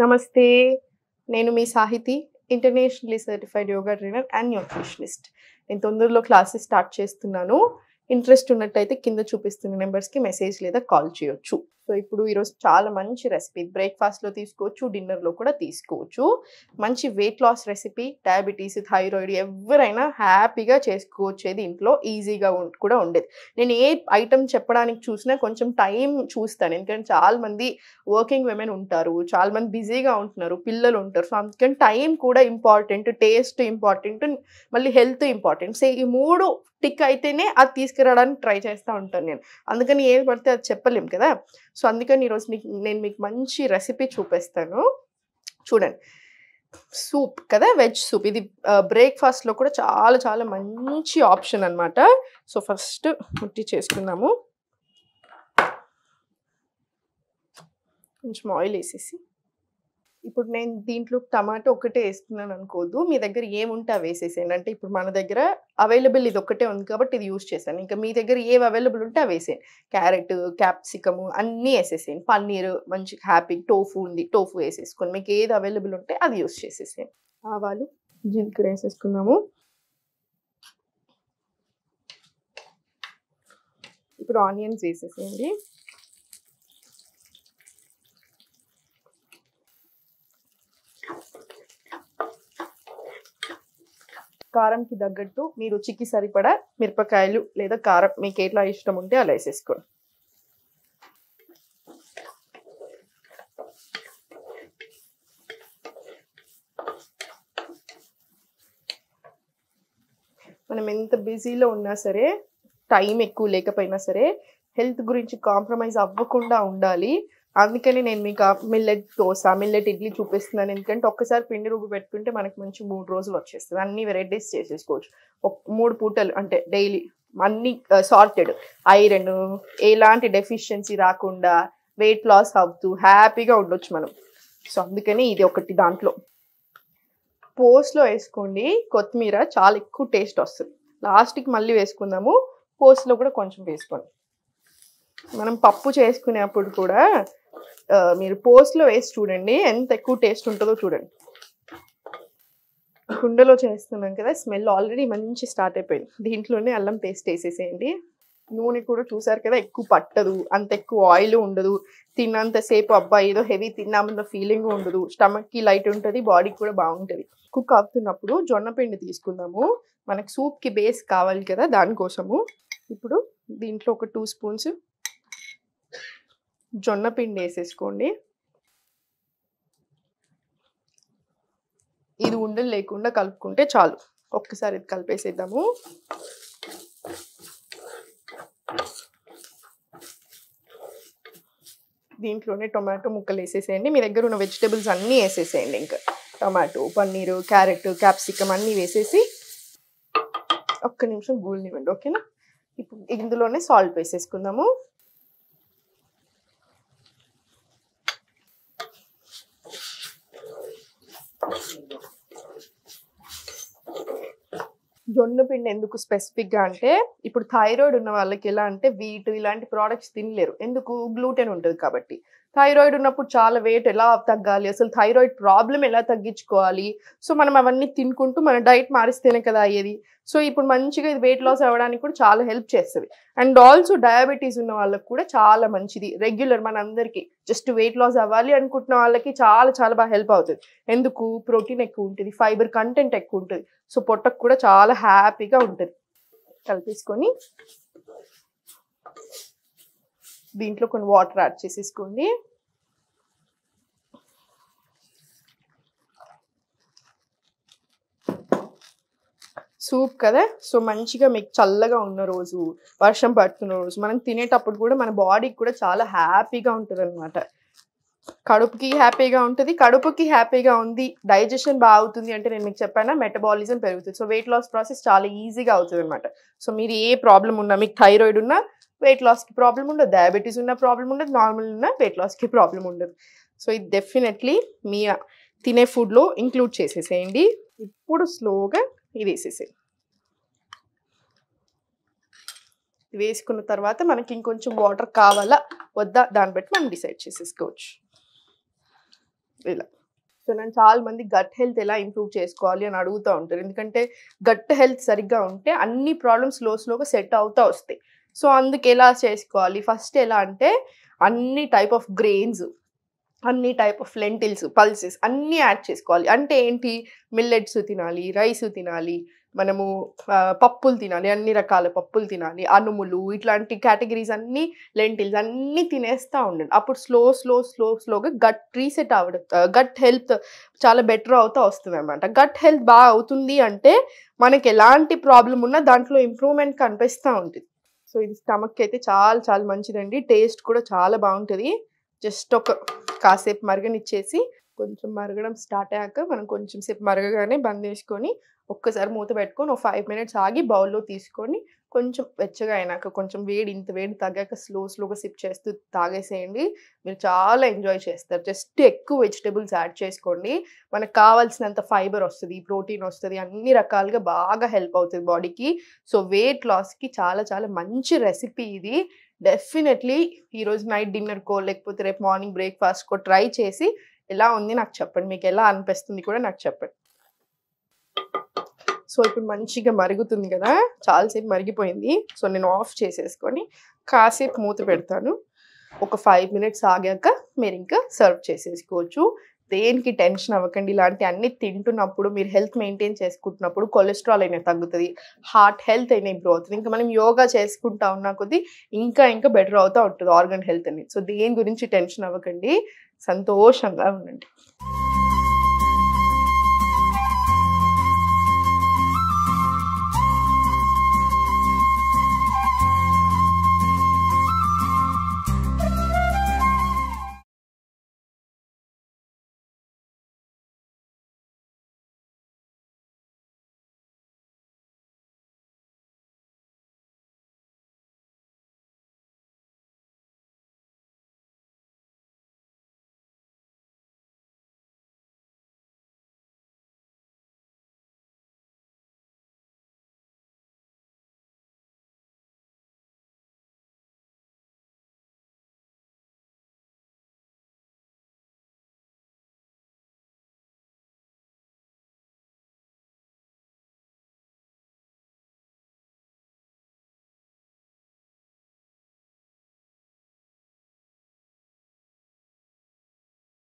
నమస్తే నేను మీ Sahithi internationally certified yoga trainer and nutritionist నేను తొందరలో క్లాసెస్ స్టార్ట్ చేస్తున్నాను ఇంట్రెస్ట్ ఉన్నట్టయితే కింద చూపిస్తున్న నెంబర్స్కి మెసేజ్ లేదా కాల్ చేయొచ్చు సో ఇప్పుడు ఈరోజు చాలా మంచి రెసిపీ బ్రేక్ఫాస్ట్లో తీసుకోవచ్చు డిన్నర్లో కూడా తీసుకోవచ్చు మంచి weight loss recipe diabetes thyroid ఎవరైనా హ్యాపీగా చేసుకోవచ్చేది ఇంట్లో ఈజీగా కూడా ఉండేది నేను ఏ ఐటమ్ చెప్పడానికి చూసినా కొంచెం టైం చూస్తాను ఎందుకంటే చాలామంది వర్కింగ్ విమెన్ ఉంటారు చాలామంది బిజీగా ఉంటున్నారు పిల్లలు ఉంటారు సో అందుకని టైం కూడా ఇంపార్టెంట్ టేస్ట్ ఇంపార్టెంట్ మళ్ళీ హెల్త్ ఇంపార్టెంట్ సో ఈ మూడు టిక్ అయితేనే అది తీసుకురావడానికి ట్రై చేస్తూ ఉంటాను నేను అందుకని ఏది పడితే అది చెప్పలేము కదా సో అందుకని ఈరోజు మీకు నేను మీకు మంచి రెసిపీ చూపిస్తాను చూడండి సూప్ కదా వెజ్ సూప్ ఇది బ్రేక్ఫాస్ట్లో కూడా చాలా చాలా మంచి ఆప్షన్ అనమాట సో ఫస్ట్ ముట్టి చేసుకుందాము కొంచెం ఆయిల్ వేసేసి ఇప్పుడు నేను దీంట్లో టమాటో ఒకటే వేస్తున్నాను అనుకోదు మీ దగ్గర ఏముంటే అవి వేసేసాను అంటే ఇప్పుడు మన దగ్గర అవైలబుల్ ఇది ఒకటే ఉంది కాబట్టి ఇది యూజ్ చేశాను ఇంకా మీ దగ్గర ఏవి అవైలబుల్ ఉంటే అవి వేసాను క్యారెట్ క్యాప్సికము అన్నీ వేసేసాను పన్నీర్ మంచి హ్యాపీ టోఫు ఉంది టోఫు వేసేసుకొని మీకు ఏది అవైలబుల్ ఉంటే అది యూజ్ చేసేసాను ఆవాలు జీలకర్ర వేసేసుకున్నాము ఇప్పుడు ఆనియన్స్ వేసేసేయండి కారంకి తగ్గట్టు మీ రుచికి సరిపడా మిరపకాయలు లేదా కారం మీకు ఎట్లా ఇష్టం ఉంటే అలా వేసేసుకోండి మనం ఎంత బిజీలో ఉన్నా సరే టైం ఎక్కువ లేకపోయినా సరే హెల్త్ గురించి కాంప్రమైజ్ అవ్వకుండా ఉండాలి అందుకని నేను మీకు మిల్లెట్ దోశ మిల్లెట్ ఇడ్లీ చూపిస్తున్నాను ఎందుకంటే ఒక్కసారి పిండి రుబ్బు పెట్టుకుంటే మనకి మంచి మూడు రోజులు వచ్చేస్తుంది అన్ని వెరైటీస్ చేసేసుకోవచ్చు మూడు పూటలు అంటే డైలీ అన్ని సార్టెడ్ ఐరన్ ఎలాంటి డెఫిషియన్సీ రాకుండా వెయిట్ లాస్ అవుతూ హ్యాపీగా ఉండొచ్చు మనం సో అందుకని ఇది ఒకటి దాంట్లో పోస్ట్లో వేసుకోండి కొత్తిమీర చాలా ఎక్కువ టేస్ట్ వస్తుంది లాస్ట్కి మళ్ళీ వేసుకుందాము పోస్ట్లో కూడా కొంచెం వేసుకోండి మనం పప్పు చేసుకునేప్పుడు కూడా మీరు పోస్ట్లో వేసి చూడండి ఎంత ఎక్కువ టేస్ట్ ఉంటుందో చూడండి కుండలో చేస్తున్నాం కదా స్మెల్ ఆల్రెడీ మంచి స్టార్ట్ అయిపోయింది దీంట్లోనే అల్లం పేస్ట్ వేసేసేయండి నూనె కూడా చూసారు కదా ఎక్కువ పట్టదు అంత ఎక్కువ ఆయిల్ ఉండదు తిన్నంతసేపు అబ్బా ఏదో హెవీ తిన్నామన్న ఫీలింగ్ ఉండదు స్టమక్కి లైట్ ఉంటుంది బాడీకి కూడా బాగుంటుంది కుక్ అవుతున్నప్పుడు జొన్న పిండి తీసుకుందాము మనకు సూప్కి బేస్ కావాలి కదా దానికోసము ఇప్పుడు దీంట్లో ఒక టూ స్పూన్స్ జొన్న పిండి వేసేసుకోండి ఇది ఉండలు లేకుండా కలుపుకుంటే చాలు ఒక్కసారి ఇది కలిపేసేద్దాము దీంట్లోనే టొమాటో ముక్కలు వేసేసేయండి మీ దగ్గర ఉన్న వెజిటేబుల్స్ అన్నీ వేసేసేయండి ఇంకా టొమాటో పన్నీరు క్యారెట్ క్యాప్సికమ్ అన్నీ వేసేసి ఒక్క నిమిషం గూళ్ళనివ్వండి ఓకేనా ఇప్పుడు ఇందులోనే సాల్ట్ వేసేసుకుందాము జొన్న పిండి ఎందుకు స్పెసిఫిక్ గా అంటే ఇప్పుడు థైరాయిడ్ ఉన్న వాళ్ళకి ఎలా అంటే వీటు ఇలాంటి ప్రోడక్ట్స్ తినలేరు ఎందుకు గ్లూటెన్ ఉంటుంది కాబట్టి థైరాయిడ్ ఉన్నప్పుడు చాలా వెయిట్ ఎలా తగ్గాలి అసలు థైరాయిడ్ ప్రాబ్లం ఎలా తగ్గించుకోవాలి సో మనం అవన్నీ తినుకుంటూ మన డైట్ మారిస్తేనే కదా అయ్యేది సో ఇప్పుడు మంచిగా ఇది వెయిట్ లాస్ అవ్వడానికి కూడా చాలా హెల్ప్ చేస్తుంది అండ్ ఆల్సో డయాబెటీస్ ఉన్న వాళ్ళకి కూడా చాలా మంచిది రెగ్యులర్ మనందరికీ జస్ట్ వెయిట్ లాస్ అవ్వాలి అనుకుంటున్న వాళ్ళకి చాలా చాలా బాగా హెల్ప్ అవుతుంది ఎందుకు ప్రోటీన్ ఎక్కువ ఉంటుంది ఫైబర్ కంటెంట్ ఎక్కువ ఉంటుంది సో పొట్టకు కూడా చాలా హ్యాపీగా ఉంటుంది కలిపేసుకొని దీంట్లో కొన్ని వాటర్ యాడ్ చేసేసుకోండి సూప్ కదా సో మంచిగా మీకు చల్లగా ఉన్న రోజు వర్షం పడుతున్న రోజు మనం తినేటప్పుడు కూడా మన బాడీకి కూడా చాలా హ్యాపీగా ఉంటుంది అనమాట కడుపుకి హ్యాపీగా ఉంటుంది కడుపుకి హ్యాపీగా ఉంది డైజెషన్ బాగుతుంది అంటే నేను మీకు చెప్పాను మెటబాలిజం పెరుగుతుంది సో వెయిట్ లాస్ ప్రాసెస్ చాలా ఈజీగా అవుతుంది అనమాట సో మీరు ఏ ప్రాబ్లం ఉన్నా మీకు థైరాయిడ్ ఉన్నా వెయిట్ లాస్కి ప్రాబ్లం ఉండదు డయాబెటీస్ ఉన్న ప్రాబ్లం ఉండదు నార్మల్ ఉన్న వెయిట్ లాస్కి ప్రాబ్లం ఉండదు సో ఇది డెఫినెట్లీ మీ తినే ఫుడ్లో ఇంక్లూడ్ చేసేసేయండి ఇప్పుడు స్లోగా ఇది వేసేసి వేసుకున్న తర్వాత మనకి ఇంకొంచెం వాటర్ కావాలా వద్దా దాన్ని బట్టి మనం డిసైడ్ చేసేసుకోవచ్చు ఇలా సో నేను చాలా మంది గట్ హెల్త్ ఎలా ఇంప్రూవ్ చేసుకోవాలి అని అడుగుతూ ఉంటారు ఎందుకంటే గట్ హెల్త్ సరిగ్గా ఉంటే అన్ని ప్రాబ్లమ్స్ స్లో స్లోగా సెట్ అవుతూ వస్తాయి సో అందుకు ఎలా చేసుకోవాలి ఫస్ట్ ఎలా అంటే అన్ని టైప్ ఆఫ్ గ్రెయిన్స్ అన్ని టైప్ ఆఫ్ లెంటిల్స్ పల్సెస్ అన్నీ యాడ్ చేసుకోవాలి అంటే ఏంటి మిల్లెట్స్ తినాలి రైస్ తినాలి మనము పప్పులు తినాలి అన్ని రకాల పప్పులు తినాలి అనుములు ఇట్లాంటి కేటగిరీస్ అన్నీ లెంటిల్స్ అన్నీ తినేస్తూ ఉండండి అప్పుడు స్లో స్లో స్లో స్లోగా గట్ రీసెట్ అవ్వడం గట్ హెల్త్ చాలా బెటర్ అవుతూ వస్తుంది అనమాట గట్ హెల్త్ బాగా అవుతుంది అంటే మనకి ఎలాంటి ప్రాబ్లం ఉన్నా దాంట్లో ఇంప్రూవ్మెంట్ కనిపిస్తూ ఉంటుంది సో ఇది స్టమక్కి అయితే చాలా చాలా మంచిదండి టేస్ట్ కూడా చాలా బాగుంటుంది జస్ట్ ఒక కాసేపు మరగనిచ్చేసి కొంచెం మరగడం స్టార్ట్ అయ్యాక మనం కొంచెం సేపు మరగగానే బంద్ చేసుకొని ఒక్కసారి మూత పెట్టుకొని ఒక ఫైవ్ మినిట్స్ ఆగి బౌల్లో తీసుకొని కొంచెం వెచ్చగా అయినాక కొంచెం వేడి ఇంత వేడి తగ్గాక స్లో స్లోగా సిప్ చేస్తూ తాగేసేయండి మీరు చాలా ఎంజాయ్ చేస్తారు జస్ట్ ఎక్కువ వెజిటబుల్స్ యాడ్ చేసుకోండి మనకు కావాల్సినంత ఫైబర్ వస్తుంది ప్రోటీన్ వస్తుంది అన్ని రకాలుగా బాగా హెల్ప్ అవుతుంది బాడీకి సో వెయిట్ లాస్కి చాలా చాలా మంచి రెసిపీ ఇది డెఫినెట్లీ ఈరోజు నైట్ డిన్నర్కో లేకపోతే రేపు మార్నింగ్ బ్రేక్ఫాస్ట్కో ట్రై చేసి ఎలా ఉంది నాకు చెప్పండి మీకు ఎలా అనిపిస్తుంది కూడా నాకు చెప్పండి సో ఇప్పుడు మంచిగా మరుగుతుంది కదా చాలాసేపు మరిగిపోయింది సో నేను ఆఫ్ చేసేసుకొని కాసేపు మూత పెడతాను ఒక ఫైవ్ మినిట్స్ ఆగాక మీరు ఇంకా సర్వ్ చేసేసుకోవచ్చు దేనికి టెన్షన్ అవ్వకండి ఇలాంటి అన్ని తింటున్నప్పుడు మీరు హెల్త్ మెయింటైన్ చేసుకుంటున్నప్పుడు కొలెస్ట్రాల్ అయినా తగ్గుతుంది హార్ట్ హెల్త్ అయినా ఇంప్రూవ్ అవుతుంది ఇంకా మనం యోగా చేసుకుంటా ఉన్నా కొద్దీ ఇంకా ఇంకా బెటర్ అవుతూ ఉంటుంది ఆర్గన్ హెల్త్ అని సో దేని గురించి టెన్షన్ అవ్వకండి సంతోషంగా ఉండండి